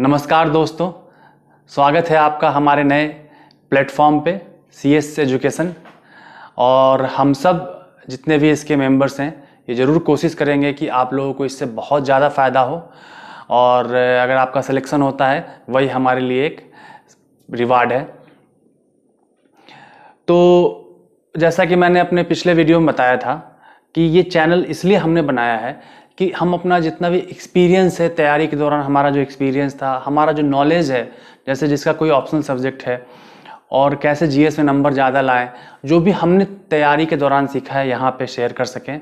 नमस्कार दोस्तों स्वागत है आपका हमारे नए प्लेटफॉर्म पे सी एस एजुकेशन और हम सब जितने भी इसके मेंबर्स हैं ये ज़रूर कोशिश करेंगे कि आप लोगों को इससे बहुत ज़्यादा फ़ायदा हो और अगर आपका सिलेक्शन होता है वही हमारे लिए एक रिवार्ड है तो जैसा कि मैंने अपने पिछले वीडियो में बताया था कि ये चैनल इसलिए हमने बनाया है कि हम अपना जितना भी एक्सपीरियंस है तैयारी के दौरान हमारा जो एक्सपीरियंस था हमारा जो नॉलेज है जैसे जिसका कोई ऑप्शनल सब्जेक्ट है और कैसे जी में नंबर ज़्यादा लाए जो भी हमने तैयारी के दौरान सीखा है यहाँ पे शेयर कर सकें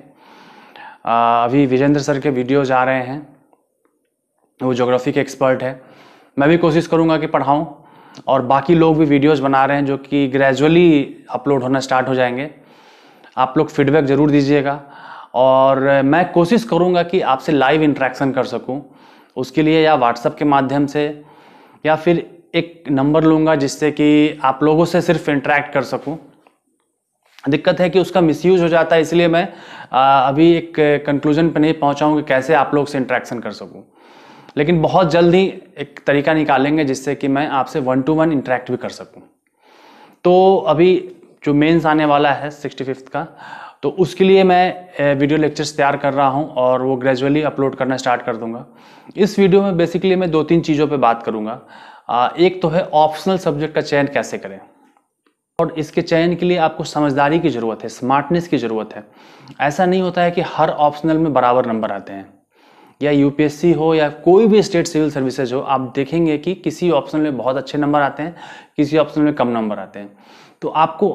अभी विजेंद्र सर के वीडियोज आ रहे हैं वो जोग्राफी के एक्सपर्ट है मैं भी कोशिश करूँगा कि पढ़ाऊँ और बाकी लोग भी वीडियोज़ बना रहे हैं जो कि ग्रेजुअली अपलोड होना स्टार्ट हो जाएंगे आप लोग फीडबैक ज़रूर दीजिएगा और मैं कोशिश करूँगा कि आपसे लाइव इंट्रैक्शन कर सकूँ उसके लिए या व्हाट्सअप के माध्यम से या फिर एक नंबर लूँगा जिससे कि आप लोगों से सिर्फ इंट्रैक्ट कर सकूँ दिक्कत है कि उसका मिसयूज हो जाता है इसलिए मैं अभी एक कंक्लूजन पर नहीं पहुँचाऊँ कि कैसे आप लोग से इंट्रैक्शन कर सकूँ लेकिन बहुत जल्द ही एक तरीका निकालेंगे जिससे कि मैं आपसे वन टू वन इंट्रैक्ट भी कर सकूँ तो अभी जो मेन्स आने वाला है सिक्सटी फिफ्थ का तो उसके लिए मैं वीडियो लेक्चर्स तैयार कर रहा हूँ और वो ग्रेजुअली अपलोड करना स्टार्ट कर दूंगा इस वीडियो में बेसिकली मैं दो तीन चीज़ों पर बात करूँगा एक तो है ऑप्शनल सब्जेक्ट का चयन कैसे करें और इसके चयन के लिए आपको समझदारी की ज़रूरत है स्मार्टनेस की ज़रूरत है ऐसा नहीं होता है कि हर ऑप्शनल में बराबर नंबर आते हैं या यूपीएससी हो या कोई भी स्टेट सिविल सर्विसेज हो आप देखेंगे कि किसी ऑप्शन में बहुत अच्छे नंबर आते हैं किसी ऑप्शन में कम नंबर आते हैं तो आपको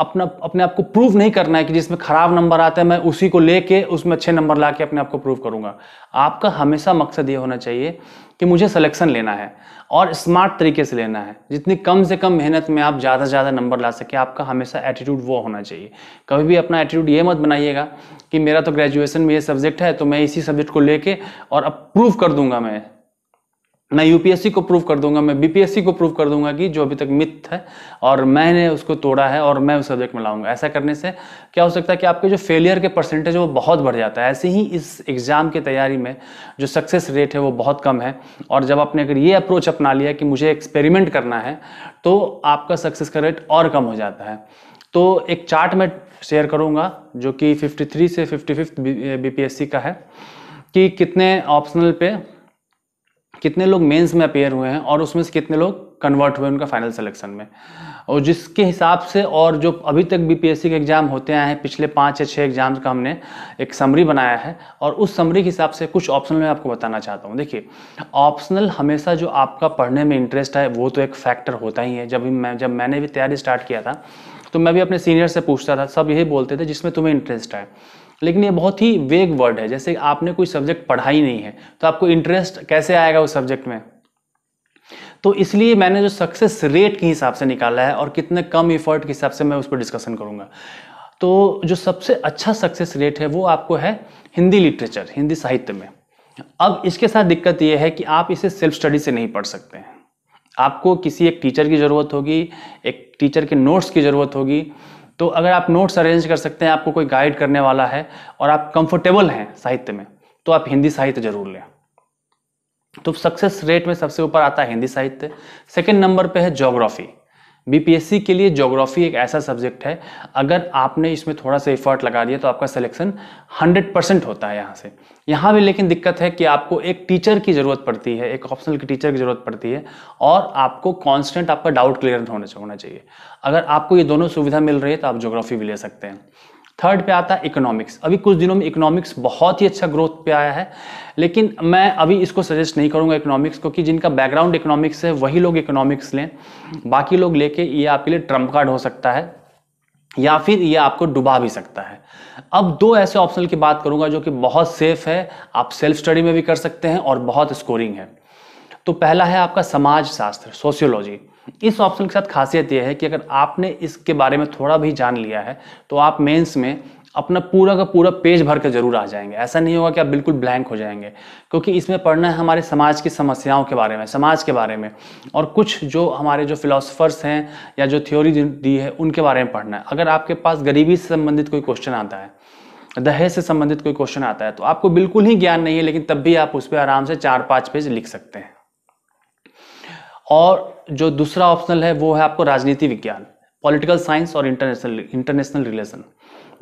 अपना अपने आप को प्रूव नहीं करना है कि जिसमें खराब नंबर आता है मैं उसी को लेके उसमें अच्छे नंबर ला के अपने आप को प्रूव करूंगा आपका हमेशा मकसद ये होना चाहिए कि मुझे सिलेक्शन लेना है और स्मार्ट तरीके से लेना है जितनी कम से कम मेहनत में आप ज़्यादा से ज़्यादा नंबर ला सके आपका हमेशा एटीट्यूड वो होना चाहिए कभी भी अपना एटीट्यूड ये मत बनाइएगा कि मेरा तो ग्रेजुएशन में ये सब्जेक्ट है तो मैं इसी सब्जेक्ट को लेके और अब प्रूव कर दूंगा मैं मैं यूपीएससी को प्रूव कर दूंगा मैं बीपीएससी को प्रूव कर दूंगा कि जो अभी तक मिथ है और मैंने उसको तोड़ा है और मैं उस सब्जेक्ट में लाऊंगा ऐसा करने से क्या हो सकता है कि आपके जो फेलियर के परसेंटेज है वो बहुत बढ़ जाता है ऐसे ही इस एग्ज़ाम की तैयारी में जो सक्सेस रेट है वो बहुत कम है और जब आपने अगर ये अप्रोच अपना लिया कि मुझे एक्सपेरिमेंट करना है तो आपका सक्सेस का रेट और कम हो जाता है तो एक चार्ट मैं शेयर करूँगा जो कि फिफ्टी से फिफ्टी फिफ्थ बीपीएससी का है कि कितने ऑप्शनल पे कितने लोग मेंस में अपेयर हुए हैं और उसमें से कितने लोग कन्वर्ट हुए उनका फाइनल सिलेक्शन में और जिसके हिसाब से और जो अभी तक बीपीएससी के एग्ज़ाम होते आए हैं पिछले पाँच या छः एग्जाम का हमने एक समरी बनाया है और उस समरी के हिसाब से कुछ ऑप्शनल मैं आपको बताना चाहता हूँ देखिए ऑप्शनल हमेशा जो आपका पढ़ने में इंटरेस्ट है वो तो एक फैक्टर होता ही है जब भी मैं जब मैंने भी तैयारी स्टार्ट किया था तो मैं भी अपने सीनियर से पूछता था सब यही बोलते थे जिसमें तुम्हें इंटरेस्ट है लेकिन ये बहुत ही वेग वर्ड है जैसे आपने कोई सब्जेक्ट पढ़ा ही नहीं है तो आपको इंटरेस्ट कैसे आएगा उस सब्जेक्ट में तो इसलिए मैंने जो सक्सेस रेट के हिसाब से निकाला है और कितने कम इफर्ट के हिसाब से मैं उस पर डिस्कशन करूँगा तो जो सबसे अच्छा सक्सेस रेट है वो आपको है हिंदी लिटरेचर हिंदी साहित्य में अब इसके साथ दिक्कत यह है कि आप इसे सेल्फ स्टडी से नहीं पढ़ सकते हैं आपको किसी एक टीचर की ज़रूरत होगी एक टीचर के नोट्स की ज़रूरत होगी तो अगर आप नोट्स अरेंज कर सकते हैं आपको कोई गाइड करने वाला है और आप कंफर्टेबल हैं साहित्य में तो आप हिंदी साहित्य जरूर लें तो सक्सेस रेट में सबसे ऊपर आता है हिंदी साहित्य सेकेंड नंबर पर है ज्योग्राफी बीपीएससी के लिए ज्योग्राफी एक ऐसा सब्जेक्ट है अगर आपने इसमें थोड़ा सा एफर्ट लगा दिया तो आपका सिलेक्शन 100 परसेंट होता है यहाँ से यहाँ भी लेकिन दिक्कत है कि आपको एक टीचर की ज़रूरत पड़ती है एक ऑप्शनल की टीचर की ज़रूरत पड़ती है और आपको कांस्टेंट आपका डाउट क्लियर होना होना चाहिए अगर आपको ये दोनों सुविधा मिल रही है तो आप जोग्राफी भी ले सकते हैं थर्ड पे आता है इकोनॉमिक्स अभी कुछ दिनों में इकोनॉमिक्स बहुत ही अच्छा ग्रोथ पे आया है लेकिन मैं अभी इसको सजेस्ट नहीं करूंगा इकोनॉमिक्स को कि जिनका बैकग्राउंड इकोनॉमिक्स है वही लोग इकोनॉमिक्स लें बाकी लोग लेके ये आपके लिए ट्रम्प कार्ड हो सकता है या फिर ये आपको डुबा भी सकता है अब दो ऐसे ऑप्शनल की बात करूंगा जो कि बहुत सेफ है आप सेल्फ स्टडी में भी कर सकते हैं और बहुत स्कोरिंग है तो पहला है आपका समाज शास्त्र सोशियोलॉजी इस ऑप्शन के साथ खासियत यह है कि अगर आपने इसके बारे में थोड़ा भी जान लिया है तो आप मेंस में अपना पूरा का पूरा पेज भर के जरूर आ जाएंगे ऐसा नहीं होगा कि आप बिल्कुल ब्लैंक हो जाएंगे क्योंकि इसमें पढ़ना है हमारे समाज की समस्याओं के बारे में समाज के बारे में और कुछ जो हमारे जो फिलोसफर्स हैं या जो थ्योरी दी है उनके बारे में पढ़ना है अगर आपके पास गरीबी से संबंधित कोई क्वेश्चन आता है दहेज से संबंधित कोई क्वेश्चन आता है तो आपको बिल्कुल ही ज्ञान नहीं है लेकिन तब भी आप उस पर आराम से चार पाँच पेज लिख सकते हैं और जो दूसरा ऑप्शनल है वो है आपको राजनीति विज्ञान पॉलिटिकल साइंस और इंटरनेशनल इंटरनेशनल रिलेशन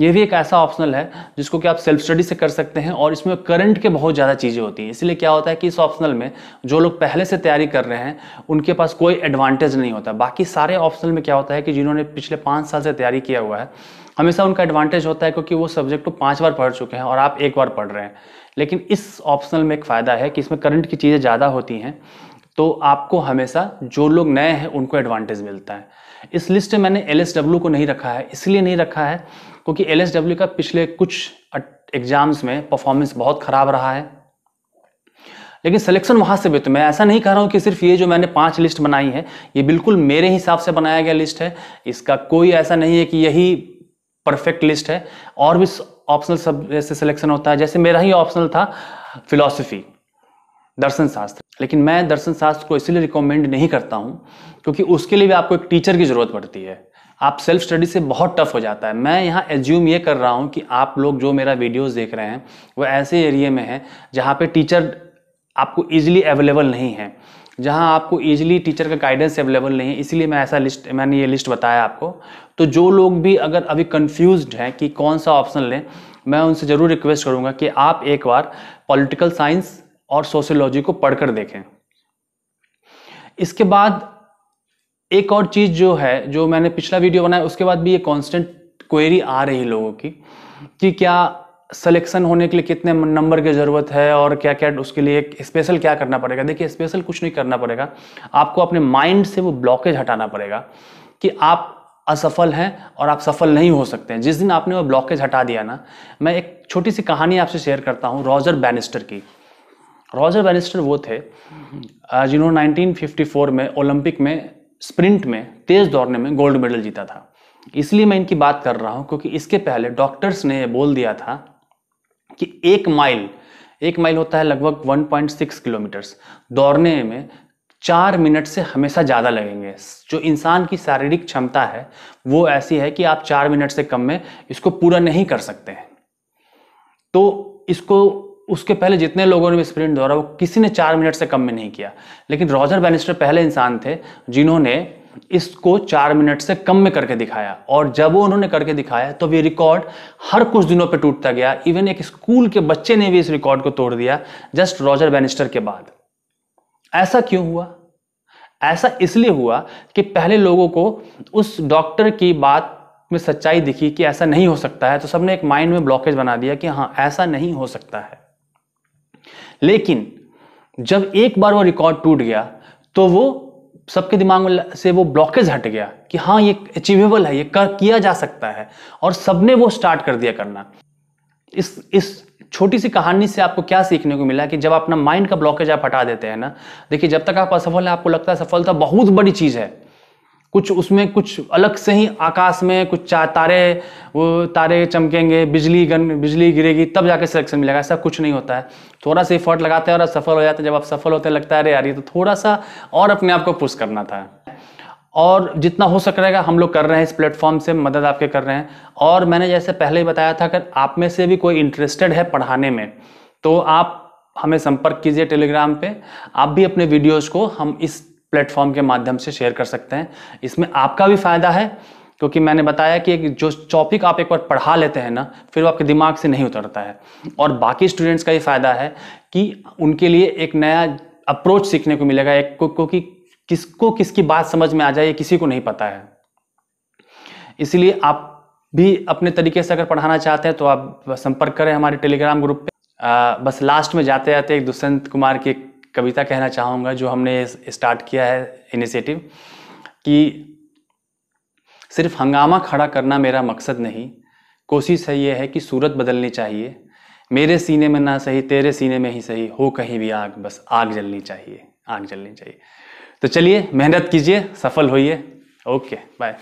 ये भी एक ऐसा ऑप्शनल है जिसको कि आप सेल्फ स्टडी से कर सकते हैं और इसमें करंट के बहुत ज़्यादा चीज़ें होती हैं इसलिए क्या होता है कि इस ऑप्शनल में जो लोग पहले से तैयारी कर रहे हैं उनके पास कोई एडवांटेज नहीं होता बाकी सारे ऑप्शनल में क्या होता है कि जिन्होंने पिछले पाँच साल से तैयारी किया हुआ है हमेशा उनका एडवांटेज होता है क्योंकि वो सब्जेक्ट को पाँच बार पढ़ चुके हैं और आप एक बार पढ़ रहे हैं लेकिन इस ऑप्शनल में एक फ़ायदा है कि इसमें करंट की चीज़ें ज़्यादा होती हैं तो आपको हमेशा जो लोग नए हैं उनको एडवांटेज मिलता है इस लिस्ट में मैंने एल को नहीं रखा है इसलिए नहीं रखा है क्योंकि एल का पिछले कुछ एग्जाम्स में परफॉर्मेंस बहुत ख़राब रहा है लेकिन सिलेक्शन वहाँ से भी तो मैं ऐसा नहीं कह रहा हूँ कि सिर्फ ये जो मैंने पांच लिस्ट बनाई है ये बिल्कुल मेरे हिसाब से बनाया गया लिस्ट है इसका कोई ऐसा नहीं है कि यही परफेक्ट लिस्ट है और भी ऑप्शनल सब से सिलेक्शन होता है जैसे मेरा ही ऑप्शनल था फिलोसफी दर्शन शास्त्र लेकिन मैं दर्शन शास्त्र को इसलिए रिकमेंड नहीं करता हूँ क्योंकि उसके लिए भी आपको एक टीचर की ज़रूरत पड़ती है आप सेल्फ स्टडी से बहुत टफ हो जाता है मैं यहाँ एज्यूम ये कर रहा हूँ कि आप लोग जो मेरा वीडियोस देख रहे हैं वो ऐसे एरिए में है जहाँ पे टीचर आपको ईजिली अवेलेबल नहीं है जहाँ आपको ईजिली टीचर का गाइडेंस अवेलेबल नहीं है इसलिए मैं ऐसा लिस्ट मैंने ये लिस्ट बताया आपको तो जो लोग भी अगर अभी कन्फ्यूज हैं कि कौन सा ऑप्शन लें मैं उनसे ज़रूर रिक्वेस्ट करूँगा कि आप एक बार पॉलिटिकल साइंस और सोशियोलॉजी को पढ़कर देखें इसके बाद एक और चीज़ जो है जो मैंने पिछला वीडियो बनाया उसके बाद भी ये कांस्टेंट क्वेरी आ रही है लोगों की कि क्या सिलेक्शन होने के लिए कितने नंबर की ज़रूरत है और क्या क्या उसके लिए एक स्पेशल क्या करना पड़ेगा देखिए स्पेशल कुछ नहीं करना पड़ेगा आपको अपने माइंड से वो ब्लॉकेज हटाना पड़ेगा कि आप असफल हैं और आप सफल नहीं हो सकते हैं जिस दिन आपने वो ब्लॉकेज हटा दिया ना मैं एक छोटी सी कहानी आपसे शेयर करता हूँ रॉजर बैनिस्टर की रॉजर बैनिस्टर वो थे जिन्होंने 1954 में ओलंपिक में स्प्रिंट में तेज दौड़ने में गोल्ड मेडल जीता था इसलिए मैं इनकी बात कर रहा हूँ क्योंकि इसके पहले डॉक्टर्स ने बोल दिया था कि एक माइल एक माइल होता है लगभग 1.6 किलोमीटर्स दौड़ने में चार मिनट से हमेशा ज़्यादा लगेंगे जो इंसान की शारीरिक क्षमता है वो ऐसी है कि आप चार मिनट से कम में इसको पूरा नहीं कर सकते हैं तो इसको उसके पहले जितने लोगों ने भी स्प्रिंट दौड़ा वो किसी ने चार मिनट से कम में नहीं किया लेकिन रॉजर बैनिस्टर पहले इंसान थे जिन्होंने इसको चार मिनट से कम में करके दिखाया और जब वो उन्होंने करके दिखाया तो ये रिकॉर्ड हर कुछ दिनों पे टूटता गया इवन एक स्कूल के बच्चे ने भी इस रिकॉर्ड को तोड़ दिया जस्ट रॉजर बैनिस्टर के बाद ऐसा क्यों हुआ ऐसा इसलिए हुआ कि पहले लोगों को उस डॉक्टर की बात में सच्चाई दिखी कि ऐसा नहीं हो सकता है तो सबने एक माइंड में ब्लॉकेज बना दिया कि हाँ ऐसा नहीं हो सकता है लेकिन जब एक बार वो रिकॉर्ड टूट गया तो वो सबके दिमाग से वो ब्लॉकेज हट गया कि हाँ ये अचीवेबल है ये कर किया जा सकता है और सबने वो स्टार्ट कर दिया करना इस इस छोटी सी कहानी से आपको क्या सीखने को मिला कि जब अपना माइंड का ब्लॉकेज आप हटा देते हैं ना देखिए जब तक आप असफल हैं आपको लगता है सफलता बहुत बड़ी चीज़ है कुछ उसमें कुछ अलग से ही आकाश में कुछ चार तारे वो तारे चमकेंगे बिजली गन बिजली गिरेगी तब जाके सिलेक्शन मिलेगा ऐसा कुछ नहीं होता है थोड़ा सा इफर्ट लगाते हैं और सफल हो जाते हैं जब आप सफल होते हैं लगता है अरे यार ये तो थोड़ा सा और अपने आप को पुश करना था और जितना हो सक रहेगा हम लोग कर रहे हैं इस प्लेटफॉर्म से मदद आपके कर रहे हैं और मैंने जैसे पहले ही बताया था अगर आप में से भी कोई इंटरेस्टेड है पढ़ाने में तो आप हमें संपर्क कीजिए टेलीग्राम पे आप भी अपने वीडियोस को हम इस प्लेटफॉर्म के माध्यम से शेयर कर सकते हैं इसमें आपका भी फ़ायदा है क्योंकि मैंने बताया कि जो टॉपिक आप एक बार पढ़ा लेते हैं ना फिर वो आपके दिमाग से नहीं उतरता है और बाकी स्टूडेंट्स का ये फ़ायदा है कि उनके लिए एक नया अप्रोच सीखने को मिलेगा एक क्योंकि कि किसको किसकी बात समझ में आ जाए ये किसी को नहीं पता है इसलिए आप भी अपने तरीके से अगर पढ़ाना चाहते हैं तो आप संपर्क करें हमारे टेलीग्राम ग्रुप पे आ, बस लास्ट में जाते जाते एक दुष्यंत कुमार की एक कविता कहना चाहूँगा जो हमने स्टार्ट किया है इनिशिएटिव कि सिर्फ हंगामा खड़ा करना मेरा मकसद नहीं कोशिश है ये है कि सूरत बदलनी चाहिए मेरे सीने में ना सही तेरे सीने में ही सही हो कहीं भी आग बस आग जलनी चाहिए आग जलनी चाहिए तो चलिए मेहनत कीजिए सफल होइए ओके बाय